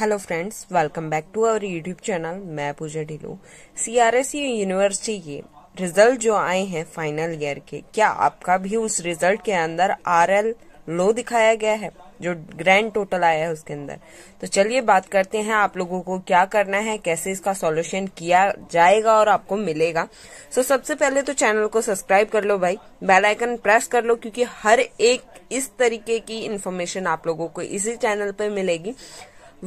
hello friends welcome back to our YouTube channel मैं Pooja Dhillon CRSU university के result जो आए हैं फाइनल ईयर के क्या आपका भी उस रिजल्ट के अंदर आरएल लो दिखाया गया है जो ग्रैंड टोटल आया है उसके अंदर तो चलिए बात करते हैं आप लोगों को क्या करना है कैसे इसका सॉल्यूशन किया जाएगा और आपको मिलेगा सो so, सबसे पहले तो चैनल को सब्सक्राइब कर लो भाई बेल आइकन प्रेस कर लो क्योंकि हर एक इस तरीके की इन्फॉर्मेशन आप लोगों को इसी चैनल पर मिलेगी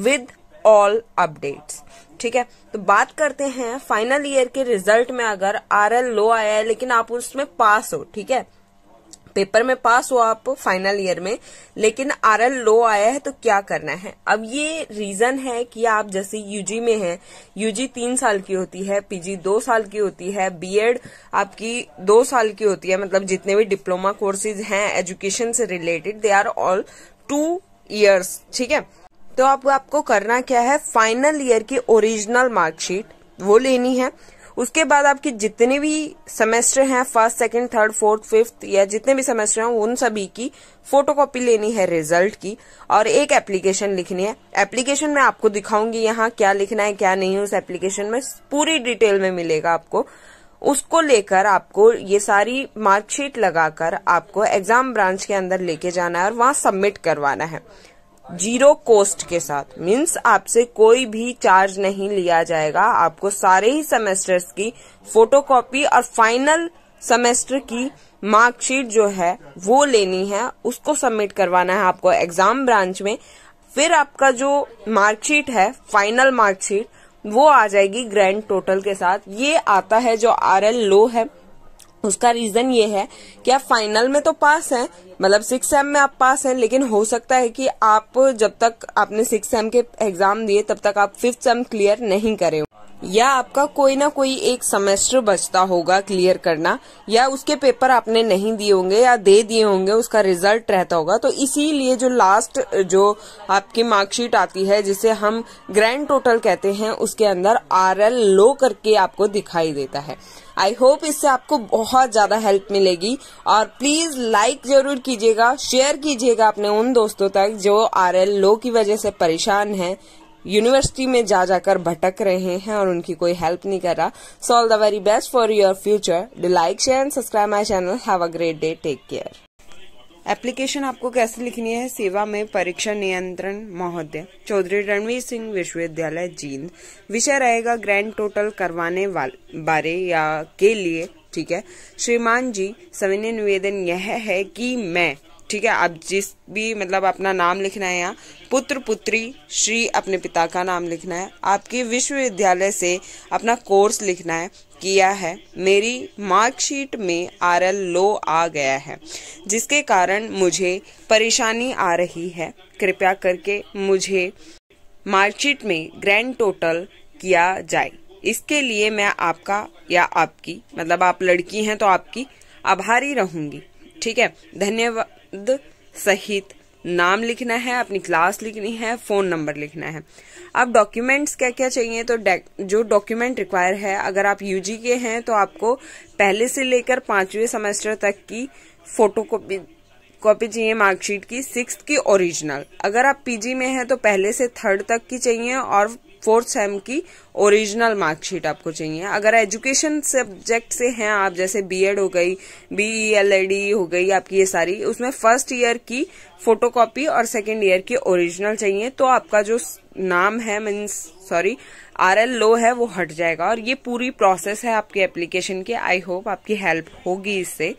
विद ऑल अपडेट्स ठीक है तो बात करते हैं फाइनल ईयर के रिजल्ट में अगर आर एल लो आया है लेकिन आप उसमें पास हो ठीक है पेपर में पास हो आप फाइनल ईयर में लेकिन आर एल लो आया है तो क्या करना है अब ये रीजन है कि आप जैसे यूजी में हैं यूजी तीन साल की होती है पीजी दो साल की होती है बीएड आपकी दो साल की होती है मतलब जितने भी डिप्लोमा कोर्सेज हैं एजुकेशन से related they are all two years ठीक है तो अब आप, आपको करना क्या है फाइनल ईयर की ओरिजिनल मार्कशीट वो लेनी है उसके बाद आपकी जितने भी सेमेस्टर हैं first second third fourth fifth या जितने भी सेमेस्टर हैं उन सभी की फोटोकॉपी लेनी है रिजल्ट की और एक एप्लीकेशन लिखनी है एप्लीकेशन में आपको दिखाऊंगी यहाँ क्या लिखना है क्या नहीं उस एप्लीकेशन में पूरी डिटेल में मिलेगा आपको उसको लेकर आपको ये सारी मार्कशीट लगाकर आपको एग्जाम ब्रांच के अंदर लेके जाना है और वहां सबमिट करवाना है जीरो कोस्ट के साथ मीन्स आपसे कोई भी चार्ज नहीं लिया जाएगा आपको सारे ही सेमेस्टर्स की फोटोकॉपी और फाइनल सेमेस्टर की मार्कशीट जो है वो लेनी है उसको सबमिट करवाना है आपको एग्जाम ब्रांच में फिर आपका जो मार्कशीट है फाइनल मार्कशीट वो आ जाएगी ग्रैंड टोटल के साथ ये आता है जो आर एल लो है उसका रीजन ये है कि आप फाइनल में तो पास हैं मतलब सिक्स सेम में आप पास हैं लेकिन हो सकता है कि आप जब तक आपने सिक्स सेम के एग्जाम दिए तब तक आप फिफ्थ सेम क्लियर नहीं करे या आपका कोई ना कोई एक सेमेस्टर बचता होगा क्लियर करना या उसके पेपर आपने नहीं दिए होंगे या दे दिए होंगे उसका रिजल्ट रहता होगा तो इसीलिए जो लास्ट जो आपकी मार्कशीट आती है जिसे हम ग्रैंड टोटल कहते हैं उसके अंदर आर एल लो करके आपको दिखाई देता है आई होप इससे आपको बहुत ज्यादा हेल्प मिलेगी और प्लीज लाइक जरूर कीजिएगा शेयर कीजिएगा अपने उन दोस्तों तक जो आर एल लो की वजह से परेशान है यूनिवर्सिटी में जा जाकर भटक रहे हैं और उनकी कोई हेल्प नहीं कर रहा so all the very best for your future do like share and subscribe my channel have a great day take care application आपको कैसे लिखनी है सेवा में परीक्षा नियंत्रण महोदय चौधरी रणवीर सिंह विश्वविद्यालय जींद विषय रहेगा ग्रैंड टोटल करवाने बारे या के लिए ठीक है श्रीमान जी सविनय निवेदन यह है कि मैं ठीक है आप जिस भी मतलब अपना नाम लिखना है यहाँ पुत्र पुत्री श्री अपने पिता का नाम लिखना है आपके विश्वविद्यालय से अपना कोर्स लिखना है किया है मेरी मार्कशीट में आर एल लो आ गया है जिसके कारण मुझे परेशानी आ रही है कृपया करके मुझे मार्कशीट में ग्रैंड टोटल किया जाए इसके लिए मैं आपका या आपकी मतलब आप लड़की हैं तो आपकी आभारी रहूंगी ठीक है धन्यवाद सहित नाम लिखना है अपनी क्लास लिखनी है फोन नंबर लिखना है अब डॉक्यूमेंट्स क्या क्या चाहिए तो जो डॉक्यूमेंट रिक्वायर है अगर आप यूजी के हैं तो आपको पहले से लेकर पांचवें सेमेस्टर तक की फोटोकॉपी कॉपी चाहिए मार्कशीट की सिक्स की ओरिजिनल अगर आप पीजी में हैं तो पहले से थर्ड तक की चाहिए और फोर्थ सेम की ओरिजिनल मार्कशीट आपको चाहिए अगर एजुकेशन सब्जेक्ट से हैं आप जैसे बीएड हो गई बीई एल e हो गई आपकी ये सारी उसमें फर्स्ट ईयर की फोटोकॉपी और सेकेंड ईयर की ओरिजिनल चाहिए तो आपका जो नाम है मीन्स सॉरी आर एल लो है वो हट जाएगा और ये पूरी प्रोसेस है आपकी एप्लीकेशन की आई होप आपकी हेल्प होगी इससे